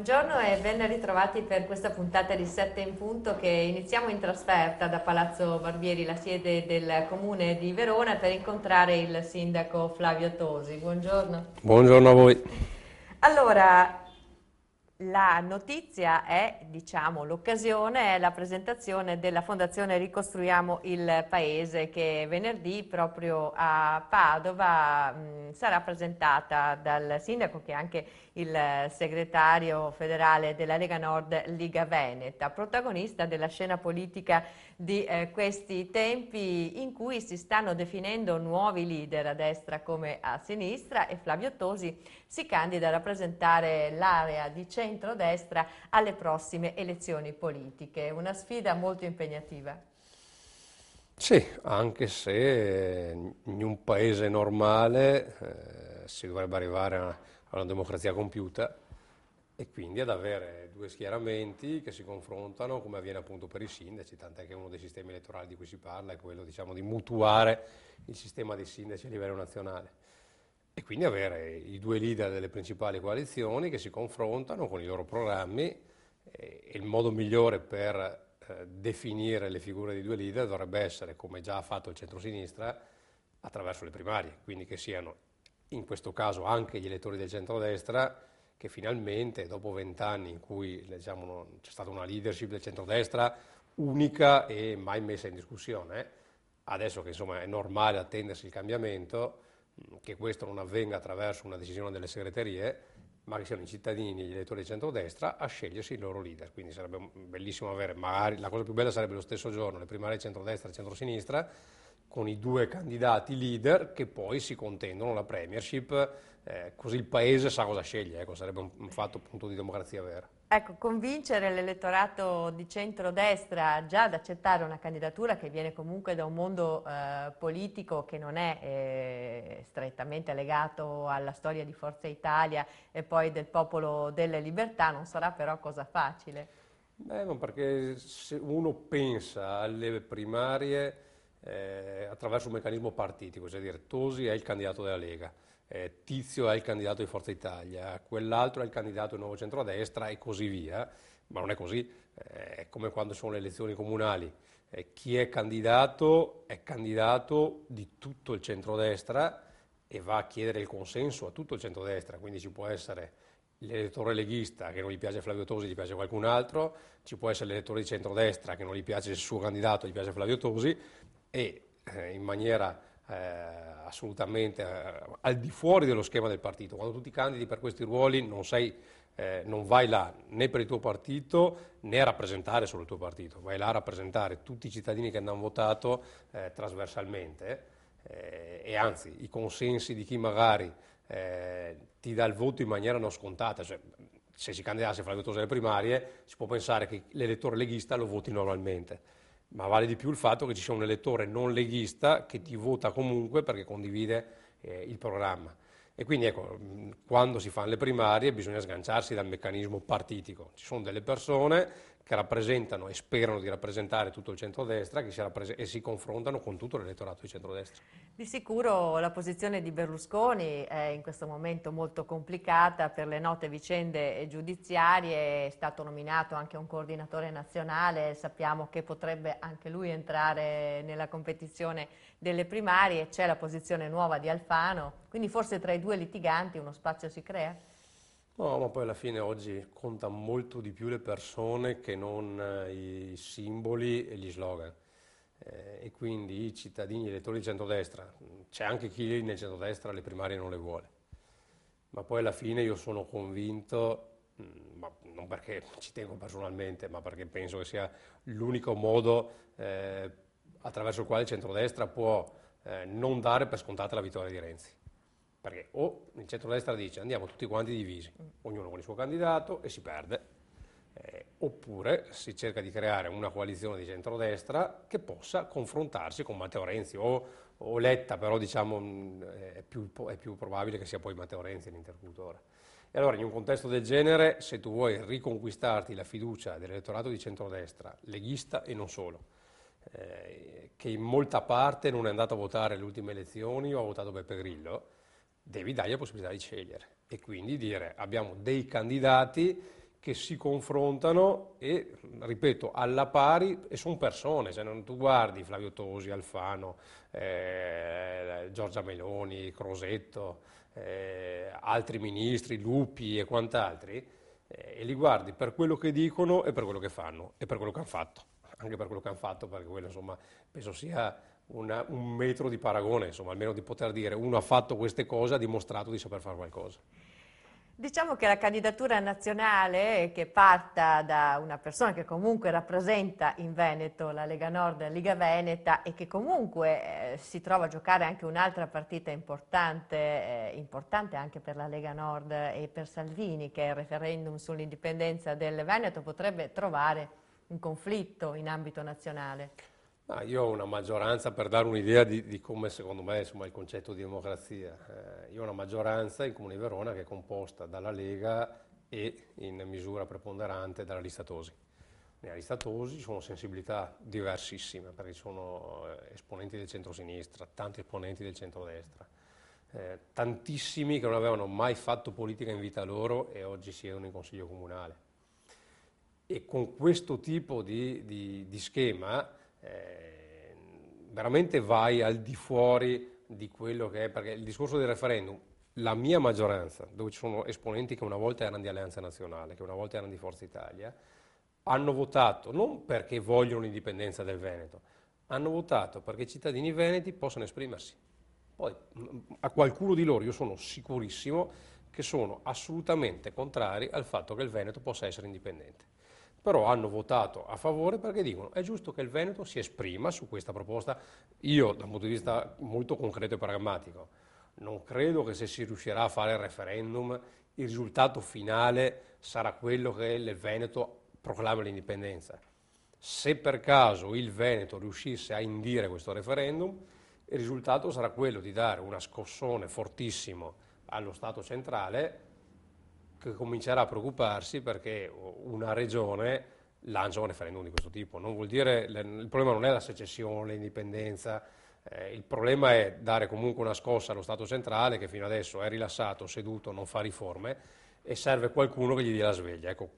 Buongiorno e ben ritrovati per questa puntata di 7 in punto che iniziamo in trasferta da Palazzo Barbieri, la sede del comune di Verona, per incontrare il sindaco Flavio Tosi. Buongiorno. Buongiorno a voi. Allora, la notizia è, diciamo, l'occasione è la presentazione della Fondazione Ricostruiamo il Paese che venerdì proprio a Padova mh, mm, sarà presentata dal sindaco che è anche il segretario federale della Lega Nord Liga Veneta, protagonista della scena politica di eh, questi tempi in cui si stanno definendo nuovi leader a destra come a sinistra e Flavio Tosi si candida a rappresentare l'area di centrodestra alle prossime elezioni politiche. Una sfida molto impegnativa. Sì, anche se in un paese normale eh, si dovrebbe arrivare a una, a una democrazia compiuta, e quindi ad avere due schieramenti che si confrontano come avviene appunto per i sindaci, tant'è che uno dei sistemi elettorali di cui si parla è quello diciamo, di mutuare il sistema dei sindaci a livello nazionale e quindi avere i due leader delle principali coalizioni che si confrontano con i loro programmi e il modo migliore per eh, definire le figure dei due leader dovrebbe essere, come già ha fatto il centro-sinistra, attraverso le primarie, quindi che siano in questo caso anche gli elettori del centro-destra che finalmente, dopo vent'anni in cui diciamo, c'è stata una leadership del centrodestra unica e mai messa in discussione, eh, adesso che insomma, è normale attendersi il cambiamento, mm, che questo non avvenga attraverso una decisione delle segreterie, ma che siano i cittadini e gli elettori di centrodestra a scegliersi il loro leader. Quindi sarebbe bellissimo avere, magari la cosa più bella sarebbe lo stesso giorno, le primarie centrodestra e centrosinistra, con i due candidati leader che poi si contendono la premiership, eh, così il paese sa cosa sceglie, ecco, sarebbe un, un fatto appunto di democrazia vera. Ecco, convincere l'elettorato di centrodestra già ad accettare una candidatura che viene comunque da un mondo eh, politico che non è eh, strettamente legato alla storia di Forza Italia e poi del popolo delle libertà non sarà però cosa facile. Beh, perché se uno pensa alle primarie eh, attraverso un meccanismo partitico, cioè dire Tosi è il candidato della Lega, eh, Tizio è il candidato di Forza Italia, quell'altro è il candidato del nuovo centrodestra e così via, ma non è così, eh, è come quando sono le elezioni comunali, eh, chi è candidato è candidato di tutto il centrodestra e va a chiedere il consenso a tutto il centrodestra, quindi ci può essere l'elettore leghista che non gli piace Flavio Tosi, gli piace qualcun altro, ci può essere l'elettore di centrodestra che non gli piace il suo candidato, gli piace Flavio Tosi e eh, in maniera eh, assolutamente eh, al di fuori dello schema del partito. Quando tu ti candidi per questi ruoli non, sei, eh, non vai là né per il tuo partito né a rappresentare solo il tuo partito, vai là a rappresentare tutti i cittadini che hanno votato eh, trasversalmente e anzi i consensi di chi magari eh, ti dà il voto in maniera non scontata. Cioè, se si candidasse fra le due cose alle primarie, si può pensare che l'elettore leghista lo voti normalmente. Ma vale di più il fatto che ci sia un elettore non leghista che ti vota comunque perché condivide eh, il programma. E quindi ecco, quando si fanno le primarie bisogna sganciarsi dal meccanismo partitico. Ci sono delle persone che rappresentano e sperano di rappresentare tutto il centrodestra si e si confrontano con tutto l'elettorato di centrodestra. Di sicuro la posizione di Berlusconi è in questo momento molto complicata per le note vicende giudiziarie, è stato nominato anche un coordinatore nazionale, sappiamo che potrebbe anche lui entrare nella competizione delle primarie, c'è la posizione nuova di Alfano, quindi forse tra i due litiganti uno spazio si crea? No, ma poi alla fine oggi conta molto di più le persone che non eh, i simboli e gli slogan. Eh, e quindi i cittadini elettori di centrodestra, c'è anche chi nel centrodestra le primarie non le vuole. Ma poi alla fine io sono convinto mm, ma non perché ci tengo personalmente, ma perché penso che sia l'unico modo eh, attraverso il quale il centrodestra può eh, non dare per scontata la vittoria di Renzi. Perché o il centro-destra dice andiamo tutti quanti divisi, ognuno con il suo candidato e si perde, eh, oppure si cerca di creare una coalizione di centrodestra che possa confrontarsi con Matteo Renzi o, o Letta, però diciamo mm, è più, è più probabile che sia poi Matteo Renzi l'interlocutore. E allora in un contesto del genere, se tu vuoi riconquistarti la fiducia dell'elettorato di centrodestra, leghista e non solo, eh, che in molta parte non è andato a votare le ultime elezioni o ha votato Beppe Grillo, devi dargli la possibilità di scegliere e quindi dire abbiamo dei candidati che si confrontano e, ripeto, alla pari e sono persone, cioè non tu guardi Flavio Tosi, Alfano, eh, Giorgia Meloni, Crosetto, eh, altri ministri, Lupi e quant'altri, eh, e li guardi per quello che dicono e per quello che fanno e per quello che hanno fatto, anche per quello che hanno fatto, perché quello insomma penso sia una, un metro di paragone, insomma, almeno di poter dire uno ha fatto queste cose, ha dimostrato di saper fare qualcosa. Diciamo che la candidatura nazionale che parta da una persona che comunque rappresenta in Veneto la Lega Nord la Liga Veneta e che comunque eh, si trova a giocare anche un'altra partita importante, eh, importante anche per la Lega Nord e per Salvini, che è il referendum sull'indipendenza del Veneto, potrebbe trovare un conflitto in ambito nazionale. Ah, io ho una maggioranza per dare un'idea di, di come secondo me insomma, il concetto di democrazia. Eh, io ho una maggioranza in Comune di Verona che è composta dalla Lega e in misura preponderante dalla Lista Tosi. Nella Lista Tosi ci sono sensibilità diversissime perché ci sono eh, esponenti del centro-sinistra, tanti esponenti del centro-destra, eh, tantissimi che non avevano mai fatto politica in vita loro e oggi siedono in consiglio comunale. E con questo tipo di, di, di schema eh, veramente vai al di fuori di quello che è, perché il discorso del referendum, la mia maggioranza, dove ci sono esponenti che una volta erano di Alleanza Nazionale, che una volta erano di Forza Italia, hanno votato non perché vogliono l'indipendenza del Veneto, hanno votato perché i cittadini veneti possano esprimersi. Poi mm, a qualcuno di loro, io sono sicurissimo, che sono assolutamente contrari al fatto che il Veneto possa essere indipendente però hanno votato a favore perché dicono è giusto che il Veneto si esprima su questa proposta, io da un punto di vista molto concreto e pragmatico. Non credo che se si riuscirà a fare il referendum il risultato finale sarà quello che il Veneto proclama l'indipendenza. Se per caso il Veneto riuscisse a indire questo referendum, il risultato sarà quello di dare una scossone fortissimo allo Stato centrale che comincerà a preoccuparsi perché una regione lancia un referendum di questo tipo. Non vuol dire, il problema non è la secessione, l'indipendenza, eh, il problema è dare comunque una scossa allo Stato centrale che fino adesso è rilassato, seduto, non fa riforme e serve qualcuno che gli dia la sveglia. Ecco,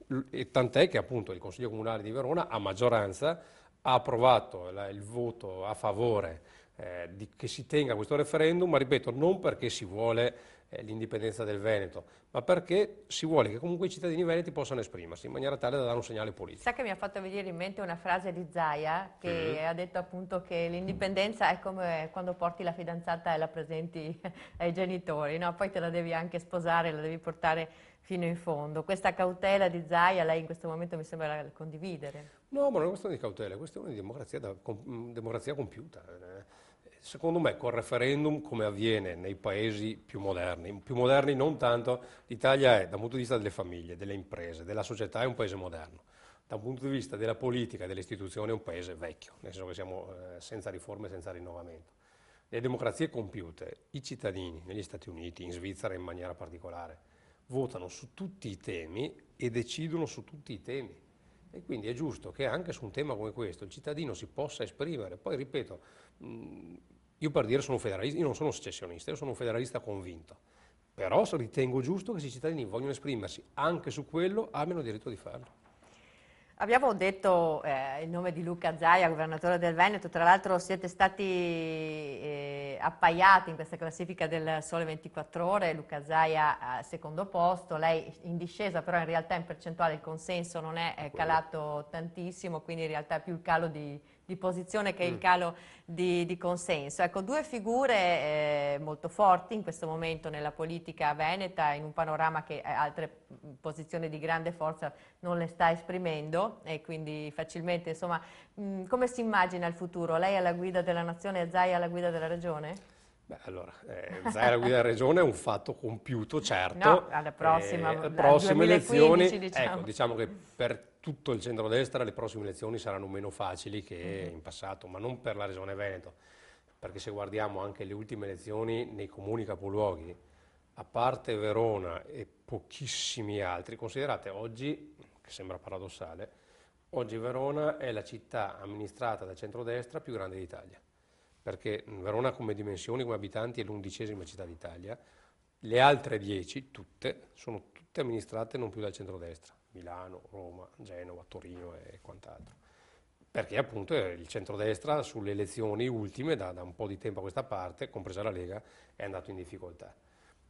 tant'è che appunto il Consiglio Comunale di Verona a maggioranza ha approvato la, il voto a favore eh, di, che si tenga questo referendum, ma ripeto, non perché si vuole eh, l'indipendenza del Veneto, ma perché si vuole che comunque i cittadini veneti possano esprimersi in maniera tale da dare un segnale politico. Sa che mi ha fatto venire in mente una frase di Zaia che mm ha detto appunto che l'indipendenza è come quando porti la fidanzata e la presenti ai genitori, no? poi te la devi anche sposare, la devi portare fino in fondo. Questa cautela di Zaia lei in questo momento mi sembra condividere. No, ma non è una questione di cautela, è una questione di democrazia, da, com, democrazia compiuta. Eh. Secondo me col referendum, come avviene nei paesi più moderni, più moderni non tanto, l'Italia è dal punto di vista delle famiglie, delle imprese, della società è un paese moderno, dal punto di vista della politica, e delle istituzioni è un paese vecchio, nel senso che siamo eh, senza riforme, senza rinnovamento. Le democrazie compiute, i cittadini negli Stati Uniti, in Svizzera in maniera particolare, votano su tutti i temi e decidono su tutti i temi. E quindi è giusto che anche su un tema come questo il cittadino si possa esprimere. Poi ripeto, io per dire sono federalista, io non sono secessionista, io sono un federalista convinto. Però ritengo giusto che se i cittadini vogliono esprimersi anche su quello abbiano diritto di farlo. Abbiamo detto eh, il nome di Luca Zaia, governatore del Veneto, tra l'altro siete stati eh, appaiati in questa classifica del Sole 24 Ore, Luca Zaia al secondo posto, lei in discesa però in realtà in percentuale il consenso non è, ah, è calato tantissimo, quindi in realtà è più il calo di, di posizione che è il mm. calo di, di consenso. Ecco, due figure eh, molto forti in questo momento nella politica veneta, in un panorama che eh, altre mm, posizioni di grande forza non le sta esprimendo e quindi facilmente, insomma, mh, mm, come si immagina il futuro? Lei alla guida della nazione e Zai alla guida della regione? Beh, allora, eh, Zai alla guida della regione è un fatto compiuto, certo. No, alla prossima, eh, prossime 2015, elezioni. Diciamo. Ecco, diciamo che per tutto il centrodestra le prossime elezioni saranno meno facili che mhm. in passato, ma non per la Regione Veneto, perché se guardiamo anche le ultime elezioni nei comuni capoluoghi, a parte Verona e pochissimi altri, considerate oggi, che sembra paradossale, oggi Verona è la città amministrata da centrodestra più grande d'Italia, perché Verona come dimensioni, come abitanti è l'undicesima città d'Italia, le altre dieci, tutte, sono tutte amministrate non più dal centrodestra Milano, Roma, Genova, Torino e quant'altro. Perché appunto eh, il centrodestra sulle elezioni ultime, da, da, un po' di tempo a questa parte, compresa la Lega, è andato in difficoltà.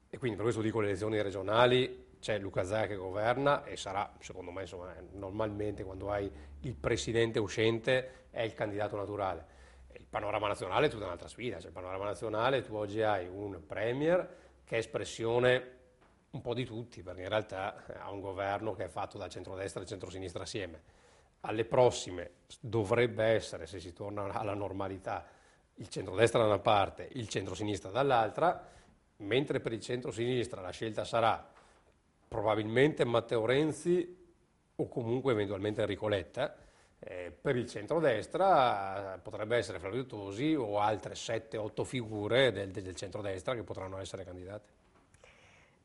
E quindi per questo dico le elezioni regionali, c'è Luca Zai che governa e sarà, secondo me, insomma, eh, normalmente quando hai il presidente uscente è il candidato naturale. Il panorama nazionale è tutta un'altra sfida, cioè il panorama nazionale tu oggi hai un premier che è espressione un po' di tutti, perché in realtà eh, ha un governo che è fatto da centrodestra e centrosinistra assieme. Alle prossime dovrebbe essere, se si torna alla normalità, il centrodestra da una parte, il centrosinistra dall'altra, mentre per il centrosinistra la scelta sarà probabilmente Matteo Renzi o comunque eventualmente Enrico Letta, eh, per il centrodestra eh, potrebbe essere Flavio Tosi o altre 7-8 figure del, del centrodestra che potranno essere candidate.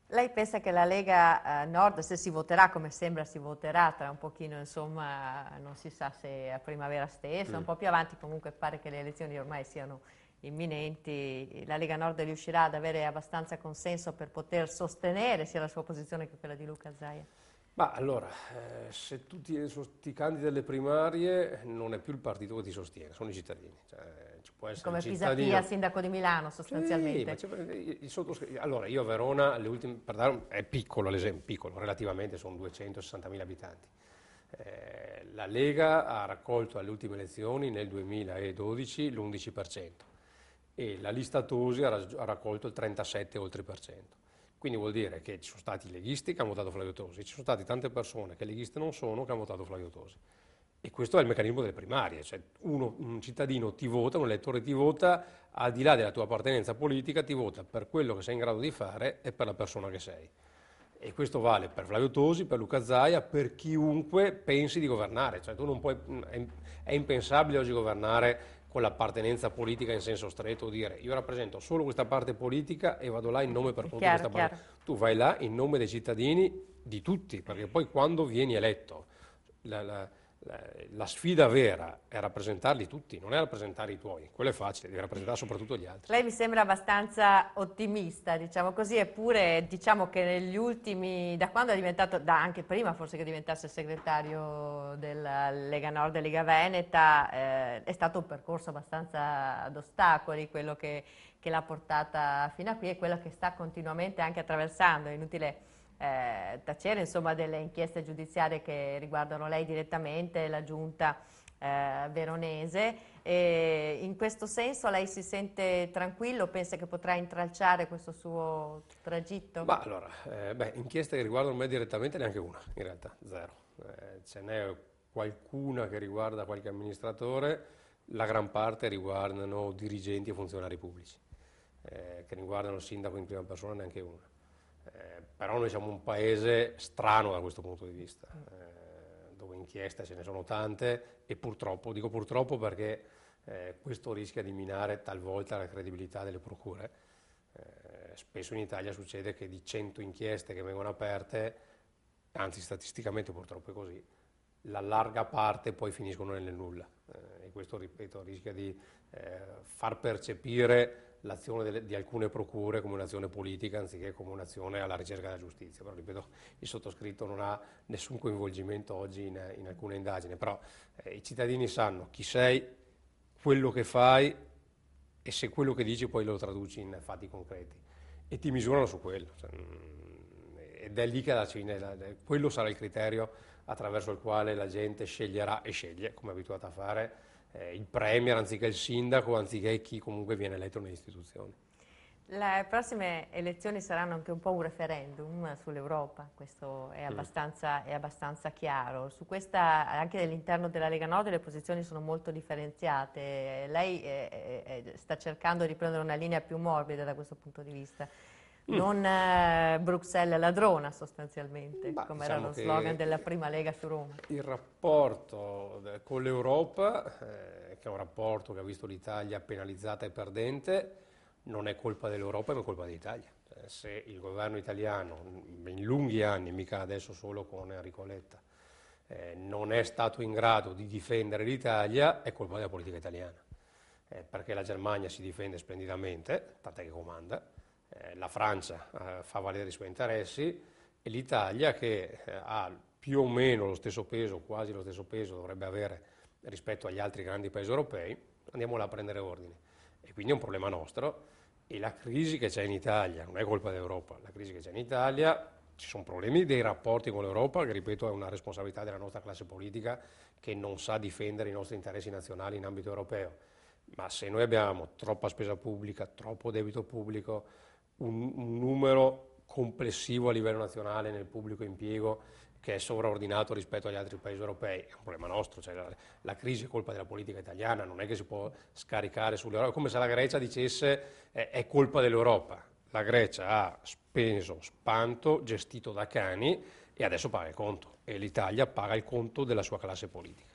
Lei pensa che la Lega eh, Nord, se si voterà come sembra si voterà tra un pochino, insomma, non si sa se a primavera stessa, mm. un po' più avanti, comunque pare che le elezioni ormai siano imminenti, la Lega Nord riuscirà ad avere abbastanza consenso per poter sostenere sia la sua posizione che quella di Luca Zaia? Ma allora, eh, se tu ti, ti, candidi alle primarie non è più il partito che ti sostiene, sono i cittadini. Cioè, ci può essere Come Pisapia, sindaco di Milano sostanzialmente. Sì, eh, sottoscri... allora, io a Verona, ultime... un... è piccolo l'esempio, piccolo, relativamente sono 260.000 abitanti. Eh, la Lega ha raccolto alle ultime elezioni nel 2012 l'11% e la lista Tosi ha, raccolto il 37 oltre per cento. Quindi vuol dire che ci sono stati leghisti che hanno votato Flavio Tosi, ci sono state tante persone che leghiste non sono che hanno votato Flavio Tosi. E questo è il meccanismo delle primarie, cioè uno, un cittadino ti vota, un elettore ti vota, al di là della tua appartenenza politica, ti vota per quello che sei in grado di fare e per la persona che sei. E questo vale per Flavio Tosi, per Luca Zaia, per chiunque pensi di governare. Cioè, tu non puoi, è impensabile oggi governare con l'appartenenza politica in senso stretto, dire io rappresento solo questa parte politica e vado là in nome per conto di questa chiaro. parte. Tu vai là in nome dei cittadini di tutti, perché poi quando vieni eletto la, la, eh, la sfida vera è rappresentarli tutti, non è rappresentare i tuoi, quello è facile, devi rappresentare soprattutto gli altri. Lei mi sembra abbastanza ottimista, diciamo così, eppure diciamo che negli ultimi, da quando è diventato, da anche prima forse che diventasse segretario della Lega Nord e Lega Veneta, eh, è stato un percorso abbastanza ad ostacoli, quello che, che l'ha portata fino a qui e quello che sta continuamente anche attraversando, è inutile eh, tacere insomma, delle inchieste giudiziarie che riguardano lei direttamente, la giunta eh, veronese. E in questo senso lei si sente tranquillo? Pensa che potrà intralciare questo suo tragitto? Ma allora, eh, beh, inchieste che riguardano me direttamente neanche una, in realtà, zero. Eh, ce n'è qualcuna che riguarda qualche amministratore, la gran parte riguardano dirigenti e funzionari pubblici, eh, che riguardano il sindaco in prima persona neanche una. Eh, però noi siamo un paese strano da questo punto di vista, eh, dove inchieste ce ne sono tante e purtroppo, dico purtroppo perché eh, questo rischia di minare talvolta la credibilità delle procure. Eh, spesso in Italia succede che di 100 inchieste che vengono aperte, anzi statisticamente purtroppo è così, la larga parte poi finiscono nel nulla eh, e questo, ripeto, rischia di far percepire l'azione delle, di alcune procure come un'azione politica anziché come un'azione alla ricerca della giustizia. Però ripeto, il sottoscritto non ha nessun coinvolgimento oggi in, in alcuna indagine, però eh, i cittadini sanno chi sei, quello che fai e se quello che dici poi lo traduci in fatti concreti. E ti misurano su quello. Cioè, mm, ed è lì che la Cina, quello sarà il criterio attraverso il quale la gente sceglierà e sceglie, come è abituata a fare, eh, il Premier anziché il sindaco, anziché chi comunque viene eletto nelle istituzioni. Le prossime elezioni saranno anche un po' un referendum sull'Europa, questo è mm. abbastanza, è abbastanza chiaro. Su questa, anche all'interno della Lega Nord, le posizioni sono molto differenziate. Lei eh, eh, eh sta cercando di prendere una linea più morbida da questo punto di vista. Mm. non eh, Bruxelles ladrona sostanzialmente, Ma, come diciamo era lo slogan della prima Lega su Roma. Il rapporto eh, con l'Europa, eh, che è un rapporto che ha visto l'Italia penalizzata e perdente, non è colpa dell'Europa ma è colpa dell'Italia. Eh, se il governo italiano mm, in lunghi anni, mica adesso solo con Enrico Letta, eh, non è stato in grado di difendere l'Italia, è colpa della politica italiana. perché la Germania si difende splendidamente, tant'è che comanda, eh, la Francia eh, fa valere i suoi interessi e l'Italia che eh, ha più o meno lo stesso peso, quasi lo stesso peso dovrebbe avere rispetto agli altri grandi paesi europei, andiamola a prendere ordine. E quindi è un problema nostro e la crisi che c'è in Italia non è colpa dell'Europa, la crisi che c'è in Italia ci sono problemi dei rapporti con l'Europa, che ripeto è una responsabilità della nostra classe politica che non sa difendere i nostri interessi nazionali in ambito europeo. Ma se noi abbiamo troppa spesa pubblica, troppo debito pubblico, un, un numero complessivo a livello nazionale nel pubblico impiego che è sovraordinato rispetto agli altri paesi europei, è un problema nostro, cioè la, la, crisi è colpa della politica italiana, non è che si può scaricare sull'Europa, è come se la Grecia dicesse eh, è colpa dell'Europa, la Grecia ha speso spanto, gestito da cani e adesso paga il conto e l'Italia paga il conto della sua classe politica.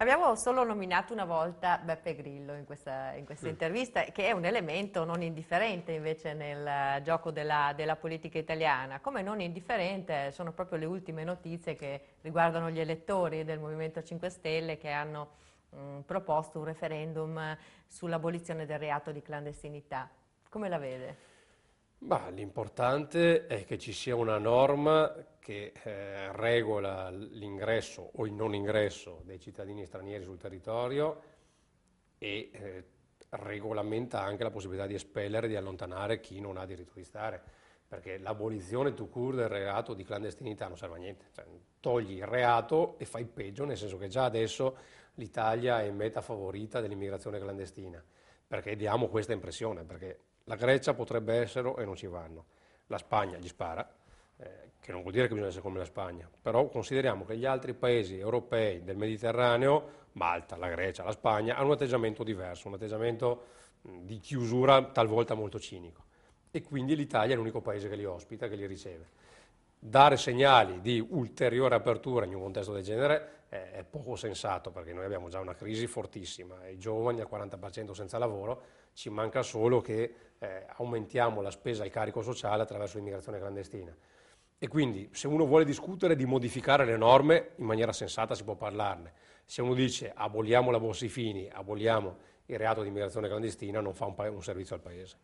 Abbiamo solo nominato una volta Beppe Grillo in questa, in questa mm. intervista, che è un elemento non indifferente invece nel gioco della, della, politica italiana. Come non indifferente sono proprio le ultime notizie che riguardano gli elettori del Movimento 5 Stelle che hanno mh, mm, proposto un referendum sull'abolizione del reato di clandestinità. Come la vede? Ma l'importante è che ci sia una norma che eh, regola l'ingresso o il non ingresso dei cittadini stranieri sul territorio e eh, regolamenta anche la possibilità di espellere, di allontanare chi non ha diritto di stare, perché l'abolizione to cure del reato di clandestinità non serve a niente, cioè, togli il reato e fai peggio, nel senso che già adesso l'Italia è meta favorita dell'immigrazione clandestina, perché diamo questa impressione, perché la Grecia potrebbe essere e non ci vanno. La Spagna gli spara, eh, che non vuol dire che bisogna essere come la Spagna, però consideriamo che gli altri paesi europei del Mediterraneo, Malta, la Grecia, la Spagna, hanno un atteggiamento diverso, un atteggiamento di chiusura talvolta molto cinico e quindi l'Italia è l'unico paese che li ospita, che li riceve. Dare segnali di ulteriore apertura in un contesto del genere è poco sensato perché noi abbiamo già una crisi fortissima, i giovani al 40% senza lavoro, ci manca solo che eh, aumentiamo la spesa e il carico sociale attraverso l'immigrazione clandestina. E quindi se uno vuole discutere di modificare le norme in maniera sensata si può parlarne. Se uno dice aboliamo la Borsifini, aboliamo il reato di immigrazione clandestina, non fa un, un servizio al Paese.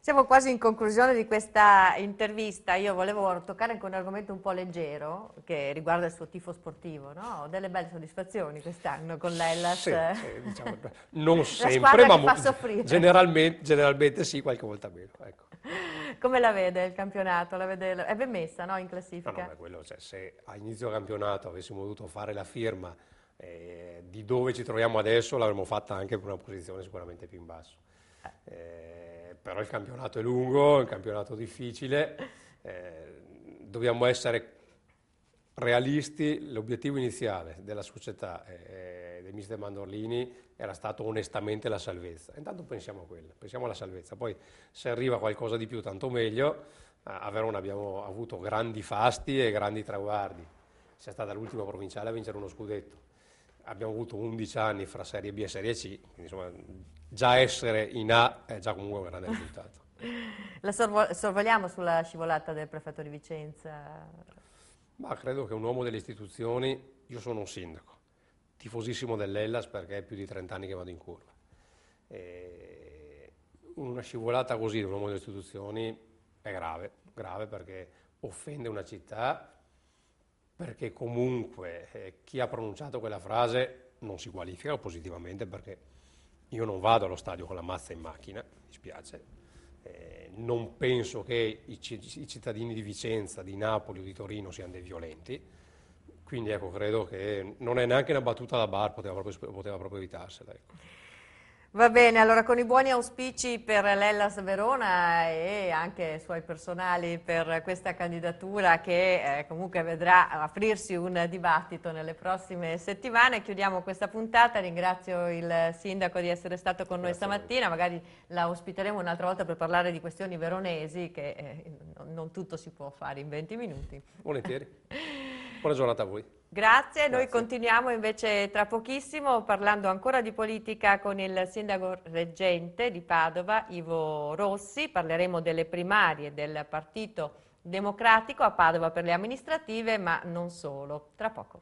Siamo quasi in conclusione di questa intervista, io volevo toccare anche un argomento un po' leggero che riguarda il suo tifo sportivo, no? Ho delle belle soddisfazioni quest'anno con l'Ellas. Sì, sì, eh, diciamo, non sempre, ma generalmente, generalmente, sì, qualche volta meno. Ecco. Come la vede il campionato? La vede, è ben messa no? in classifica? No, no, quello, cioè, se a inizio campionato avessimo dovuto fare la firma eh, di dove ci troviamo adesso l'avremmo fatta anche per una posizione sicuramente più in basso. Eh, eh però il campionato è lungo, è un campionato difficile, eh, dobbiamo essere realisti, l'obiettivo iniziale della società e eh, eh del mister Mandorlini era stato onestamente la salvezza. Intanto pensiamo a quella, pensiamo alla salvezza, poi se arriva qualcosa di più tanto meglio. A Verona abbiamo avuto grandi fasti e grandi traguardi, sia stata l'ultima provinciale a vincere uno scudetto. Abbiamo avuto 11 anni fra Serie B e Serie C, quindi insomma già essere in A è già comunque un grande risultato. La sorvoliamo sulla scivolata del prefetto di Vicenza? Ma credo che un uomo delle istituzioni, io sono un sindaco, tifosissimo dell'Ellas perché è più di 30 anni che vado in curva. E una scivolata così di un uomo delle istituzioni è grave, grave perché offende una città, perché comunque eh, chi ha pronunciato quella frase non si qualifica positivamente perché io non vado allo stadio con la mazza in macchina, mi spiace. Eh, non penso che i, i, cittadini di Vicenza, di Napoli o di Torino siano dei violenti. Quindi ecco, credo che non è neanche una battuta da bar, poteva proprio, poteva proprio evitarsela. Ecco. Va bene, allora con i buoni auspici per l'Ellas Verona e anche i suoi personali per questa candidatura che eh, comunque vedrà aprirsi un dibattito nelle prossime settimane, chiudiamo questa puntata, ringrazio il Sindaco di essere stato con Grazie noi stamattina, magari la ospiteremo un'altra volta per parlare di questioni veronesi che eh, non tutto si può fare in 20 minuti. Volentieri. Buona giornata a voi. Grazie, Grazie, noi continuiamo invece tra pochissimo parlando ancora di politica con il sindaco reggente di Padova, Ivo Rossi, parleremo delle primarie del Partito Democratico a Padova per le amministrative, ma non solo, tra poco.